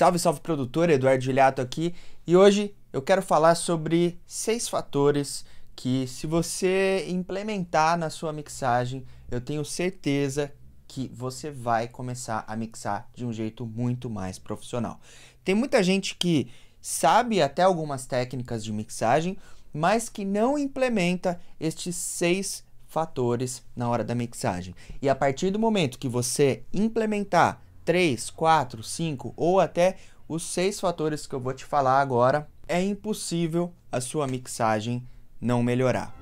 Salve, salve produtor, Eduardo Giliato aqui e hoje eu quero falar sobre seis fatores que, se você implementar na sua mixagem, eu tenho certeza que você vai começar a mixar de um jeito muito mais profissional. Tem muita gente que sabe até algumas técnicas de mixagem, mas que não implementa estes seis fatores na hora da mixagem. E a partir do momento que você implementar 3, 4, 5 ou até os seis fatores que eu vou te falar agora, é impossível a sua mixagem não melhorar.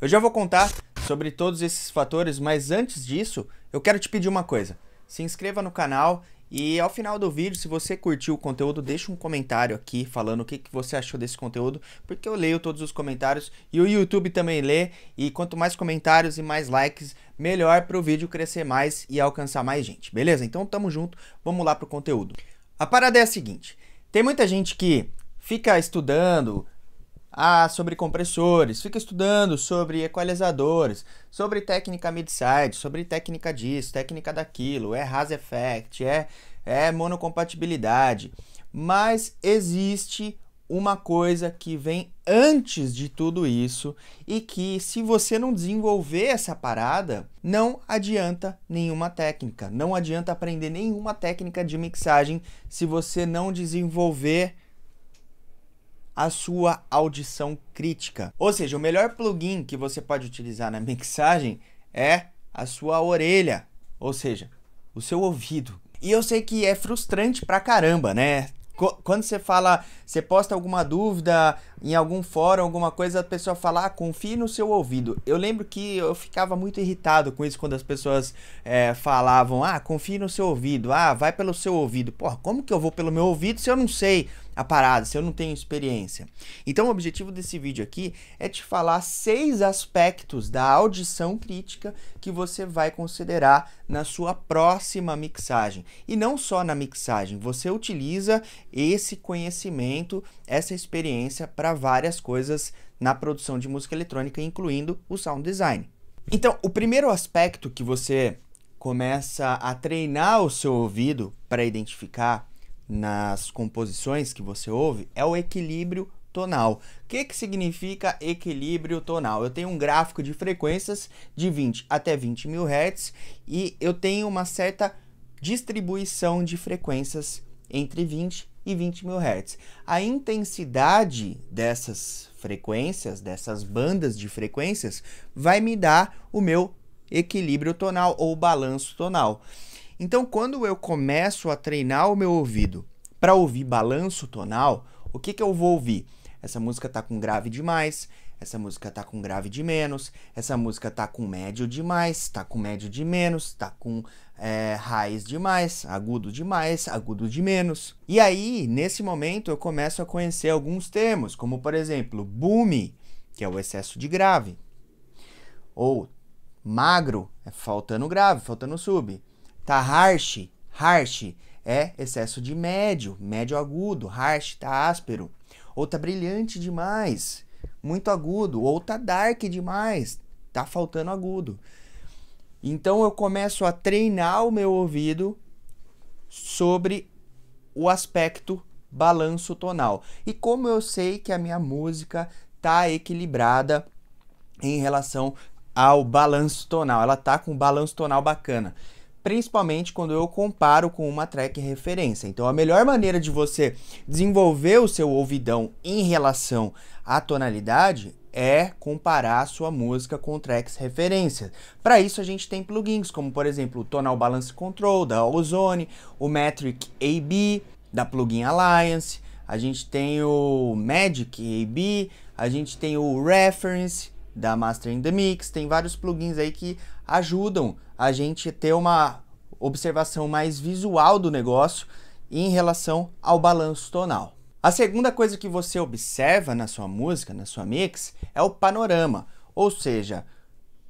Eu já vou contar sobre todos esses fatores, mas antes disso, eu quero te pedir uma coisa. Se inscreva no canal e ao final do vídeo, se você curtiu o conteúdo, deixa um comentário aqui falando o que, que você achou desse conteúdo, porque eu leio todos os comentários e o YouTube também lê. E quanto mais comentários e mais likes, melhor para o vídeo crescer mais e alcançar mais gente, beleza? Então tamo junto, vamos lá pro conteúdo. A parada é a seguinte: tem muita gente que fica estudando, ah, sobre compressores, fica estudando sobre equalizadores, sobre técnica mid-side, sobre técnica disso, técnica daquilo, é Haas Effect, é, é monocompatibilidade. Mas existe uma coisa que vem antes de tudo isso e que se você não desenvolver essa parada, não adianta nenhuma técnica, não adianta aprender nenhuma técnica de mixagem se você não desenvolver a sua audição crítica. Ou seja, o melhor plugin que você pode utilizar na mixagem é a sua orelha, ou seja, o seu ouvido. E eu sei que é frustrante pra caramba, né? Quando você fala, você posta alguma dúvida em algum fórum, alguma coisa, a pessoa fala, ah, confie no seu ouvido. Eu lembro que eu ficava muito irritado com isso quando as pessoas é, falavam, ah, confie no seu ouvido, ah, vai pelo seu ouvido. Porra, como que eu vou pelo meu ouvido se eu não sei? a parada, se eu não tenho experiência. Então, o objetivo desse vídeo aqui é te falar seis aspectos da audição crítica que você vai considerar na sua próxima mixagem. E não só na mixagem, você utiliza esse conhecimento, essa experiência para várias coisas na produção de música eletrônica, incluindo o sound design. Então, o primeiro aspecto que você começa a treinar o seu ouvido para identificar nas composições que você ouve é o equilíbrio tonal. O que, que significa equilíbrio tonal? Eu tenho um gráfico de frequências de 20 até 20 mil hertz e eu tenho uma certa distribuição de frequências entre 20 e 20 mil hertz. A intensidade dessas frequências, dessas bandas de frequências, vai me dar o meu equilíbrio tonal ou balanço tonal. Então, quando eu começo a treinar o meu ouvido para ouvir balanço tonal, o que, que eu vou ouvir? Essa música tá com grave demais, essa música tá com grave de menos, essa música tá com médio demais, tá com médio de menos, tá com é, raiz demais, agudo demais, agudo de menos. E aí, nesse momento, eu começo a conhecer alguns termos, como por exemplo, boom, que é o excesso de grave, ou magro, é faltando grave, faltando sub, Tá harsh, harsh é excesso de médio, médio agudo, harsh tá áspero. Ou tá brilhante demais, muito agudo, ou tá dark demais, tá faltando agudo. Então eu começo a treinar o meu ouvido sobre o aspecto balanço tonal. E como eu sei que a minha música tá equilibrada em relação ao balanço tonal, ela tá com um balanço tonal bacana principalmente quando eu comparo com uma track referência. Então, a melhor maneira de você desenvolver o seu ouvidão em relação à tonalidade é comparar a sua música com tracks referência. Para isso a gente tem plugins como, por exemplo, o Tonal Balance Control da Ozone, o Metric AB da Plugin Alliance, a gente tem o Magic AB, a gente tem o Reference da Master in the Mix, tem vários plugins aí que ajudam a gente ter uma observação mais visual do negócio em relação ao balanço tonal. A segunda coisa que você observa na sua música, na sua mix, é o panorama, ou seja,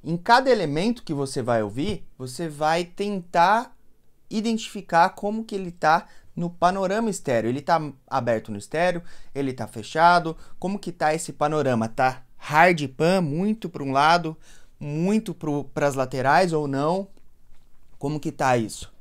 em cada elemento que você vai ouvir, você vai tentar identificar como que ele está no panorama estéreo. Ele está aberto no estéreo, ele está fechado, como que está esse panorama? Está hard pan, muito para um lado, muito para as laterais ou não. Como que tá isso?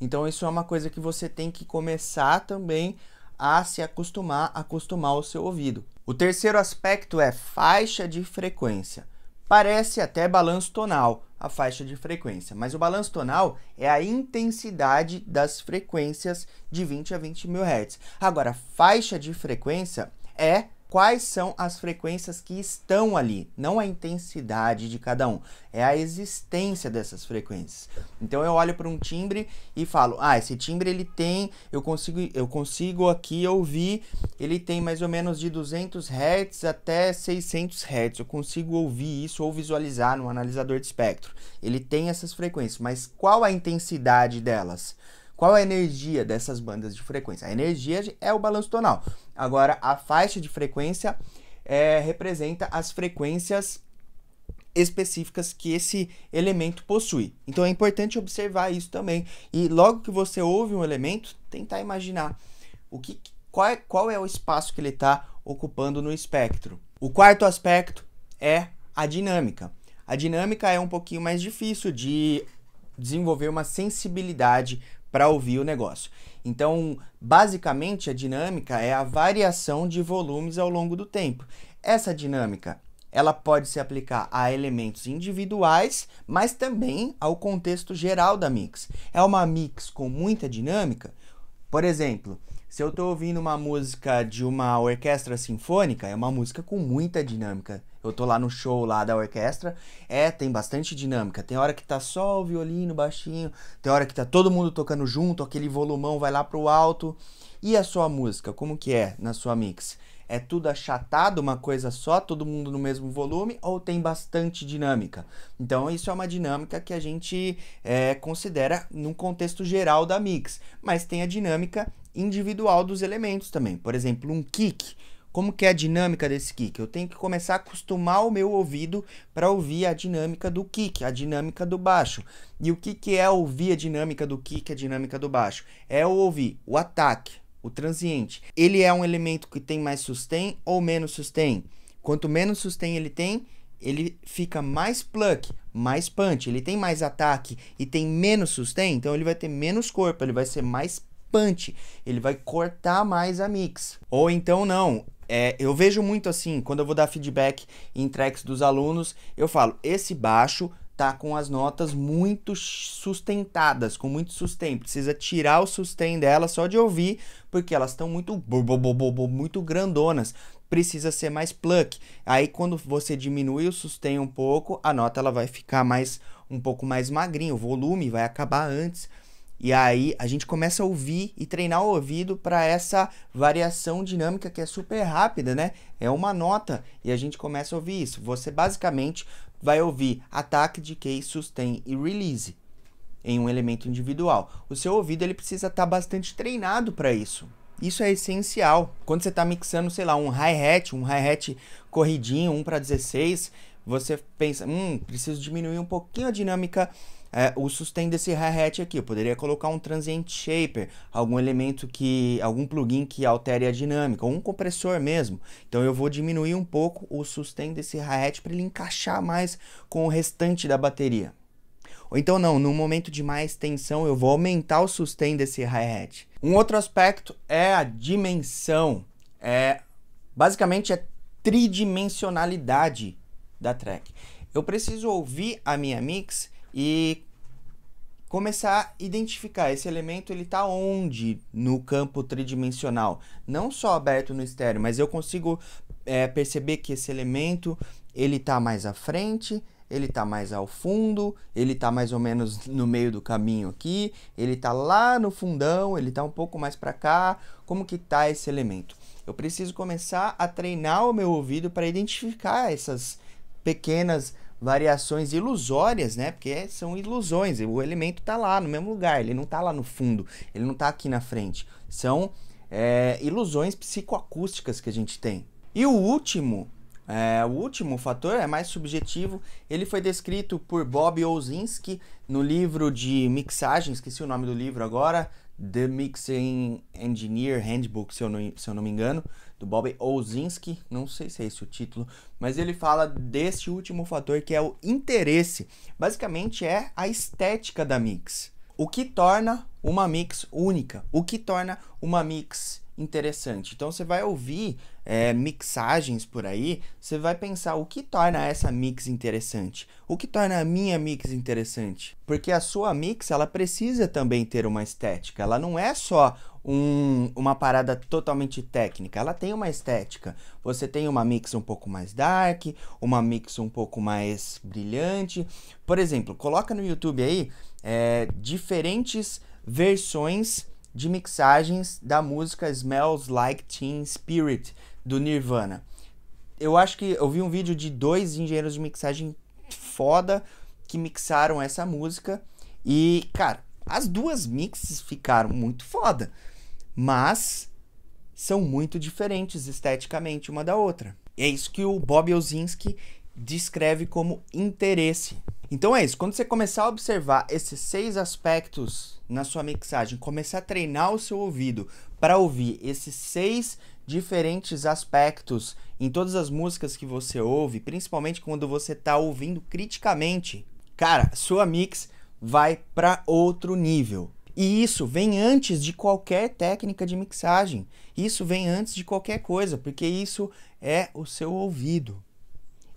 Então isso é uma coisa que você tem que começar também a se acostumar, acostumar o seu ouvido. O terceiro aspecto é faixa de frequência. Parece até balanço tonal a faixa de frequência, mas o balanço tonal é a intensidade das frequências de 20 a 20 mil hertz. Agora, faixa de frequência é quais são as frequências que estão ali, não a intensidade de cada um, é a existência dessas frequências. Então eu olho para um timbre e falo: "Ah, esse timbre ele tem, eu consigo eu consigo aqui ouvir, ele tem mais ou menos de 200 Hz até 600 Hz. Eu consigo ouvir isso ou visualizar no analisador de espectro. Ele tem essas frequências, mas qual a intensidade delas?" Qual a energia dessas bandas de frequência? A energia é o balanço tonal. Agora, a faixa de frequência é, representa as frequências específicas que esse elemento possui. Então é importante observar isso também. E logo que você ouve um elemento, tentar imaginar o que, qual, é, qual é o espaço que ele está ocupando no espectro. O quarto aspecto é a dinâmica. A dinâmica é um pouquinho mais difícil de desenvolver uma sensibilidade para ouvir o negócio. Então, basicamente, a dinâmica é a variação de volumes ao longo do tempo. Essa dinâmica ela pode se aplicar a elementos individuais, mas também ao contexto geral da mix. É uma mix com muita dinâmica. Por exemplo, se eu estou ouvindo uma música de uma orquestra sinfônica, é uma música com muita dinâmica eu tô lá no show lá da orquestra. É, tem bastante dinâmica. Tem hora que tá só o violino baixinho, tem hora que tá todo mundo tocando junto, aquele volumão vai lá pro alto. E a sua música, como que é na sua mix? É tudo achatado, uma coisa só, todo mundo no mesmo volume, ou tem bastante dinâmica? Então, isso é uma dinâmica que a gente é, considera num contexto geral da mix, mas tem a dinâmica individual dos elementos também. Por exemplo, um kick como que é a dinâmica desse kick? Eu tenho que começar a acostumar o meu ouvido para ouvir a dinâmica do kick, a dinâmica do baixo. E o que, que é ouvir a dinâmica do kick, a dinâmica do baixo? É ouvir o ataque, o transiente. Ele é um elemento que tem mais sustain ou menos sustain? Quanto menos sustain ele tem, ele fica mais pluck, mais punch, ele tem mais ataque e tem menos sustain, então ele vai ter menos corpo, ele vai ser mais punch, ele vai cortar mais a mix. Ou então não, é, eu vejo muito assim, quando eu vou dar feedback em tracks dos alunos, eu falo, esse baixo tá com as notas muito sustentadas, com muito sustento. Precisa tirar o sustain dela só de ouvir, porque elas estão muito muito grandonas. Precisa ser mais pluck. Aí quando você diminui o sustain um pouco, a nota ela vai ficar mais um pouco mais magrinha, o volume vai acabar antes. E aí a gente começa a ouvir e treinar o ouvido para essa variação dinâmica que é super rápida, né? É uma nota e a gente começa a ouvir isso. Você basicamente vai ouvir ataque, decay, sustain e release em um elemento individual. O seu ouvido ele precisa estar tá bastante treinado para isso. Isso é essencial. Quando você está mixando, sei lá, um hi-hat, um hi-hat corridinho, 1 para 16, você pensa, hum, preciso diminuir um pouquinho a dinâmica é, o sustain desse hi-hat aqui. Eu poderia colocar um transient shaper, algum elemento que, algum plugin que altere a dinâmica, ou um compressor mesmo. Então eu vou diminuir um pouco o sustain desse hi-hat para ele encaixar mais com o restante da bateria. Ou então não, no momento de mais tensão eu vou aumentar o sustain desse hi-hat. Um outro aspecto é a dimensão. É basicamente é tridimensionalidade da track. Eu preciso ouvir a minha mix e começar a identificar esse elemento ele está onde no campo tridimensional não só aberto no estéreo mas eu consigo é, perceber que esse elemento ele está mais à frente ele está mais ao fundo ele está mais ou menos no meio do caminho aqui ele está lá no fundão ele está um pouco mais para cá como que está esse elemento eu preciso começar a treinar o meu ouvido para identificar essas pequenas variações ilusórias, né? Porque são ilusões. O elemento está lá no mesmo lugar, ele não está lá no fundo, ele não está aqui na frente. São é, ilusões psicoacústicas que a gente tem. E o último, é, o último fator é mais subjetivo. Ele foi descrito por Bob Ozinski no livro de mixagem, esqueci o nome do livro agora, The Mixing Engineer Handbook, se eu não, se eu não me engano, do Bob Ozinski, não sei se é esse o título, mas ele fala deste último fator que é o interesse. Basicamente é a estética da mix. O que torna uma mix única, o que torna uma mix interessante. Então você vai ouvir é, mixagens por aí, você vai pensar o que torna essa mix interessante, o que torna a minha mix interessante, porque a sua mix ela precisa também ter uma estética. Ela não é só um, uma parada totalmente técnica, ela tem uma estética. Você tem uma mix um pouco mais dark, uma mix um pouco mais brilhante. Por exemplo, coloca no YouTube aí é, diferentes versões de mixagens da música Smells Like Teen Spirit do Nirvana. Eu acho que eu vi um vídeo de dois engenheiros de mixagem foda que mixaram essa música e, cara, as duas mixes ficaram muito foda, mas são muito diferentes esteticamente uma da outra. é isso que o Bob Elzinski descreve como interesse. Então é isso, quando você começar a observar esses seis aspectos na sua mixagem, começar a treinar o seu ouvido para ouvir esses seis diferentes aspectos em todas as músicas que você ouve, principalmente quando você está ouvindo criticamente, cara, sua mix vai para outro nível. E isso vem antes de qualquer técnica de mixagem. Isso vem antes de qualquer coisa, porque isso é o seu ouvido.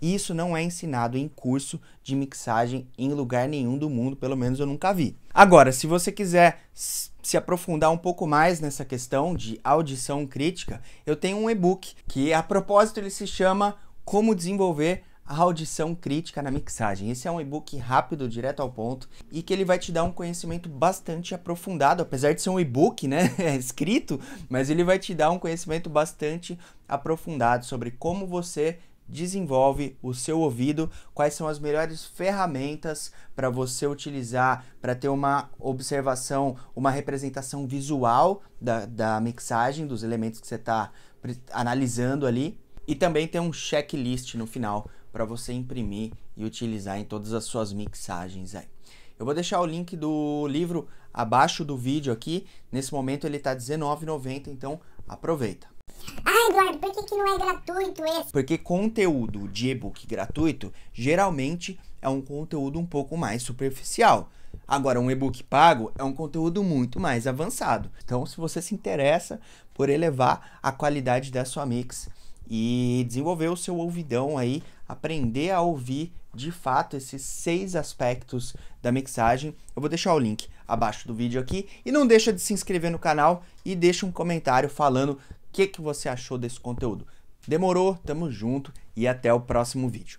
E isso não é ensinado em curso de mixagem em lugar nenhum do mundo, pelo menos eu nunca vi. Agora, se você quiser se aprofundar um pouco mais nessa questão de audição crítica, eu tenho um e-book que a propósito ele se chama Como desenvolver a audição crítica na mixagem. Esse é um e-book rápido, direto ao ponto, e que ele vai te dar um conhecimento bastante aprofundado, apesar de ser um e-book, né, é escrito, mas ele vai te dar um conhecimento bastante aprofundado sobre como você desenvolve o seu ouvido, quais são as melhores ferramentas para você utilizar para ter uma observação, uma representação visual da, da mixagem, dos elementos que você está analisando ali. E também tem um checklist no final para você imprimir e utilizar em todas as suas mixagens aí. Eu vou deixar o link do livro abaixo do vídeo aqui. Nesse momento ele está R$19,90, então aproveita. Ah, Eduardo, por que, que não é gratuito esse? Porque conteúdo de e-book gratuito geralmente é um conteúdo um pouco mais superficial. Agora, um e-book pago é um conteúdo muito mais avançado. Então, se você se interessa por elevar a qualidade da sua mix e desenvolver o seu ouvidão aí, aprender a ouvir de fato esses seis aspectos da mixagem, eu vou deixar o link abaixo do vídeo aqui e não deixa de se inscrever no canal e deixa um comentário falando que, que você achou desse conteúdo. Demorou? Tamo junto e até o próximo vídeo.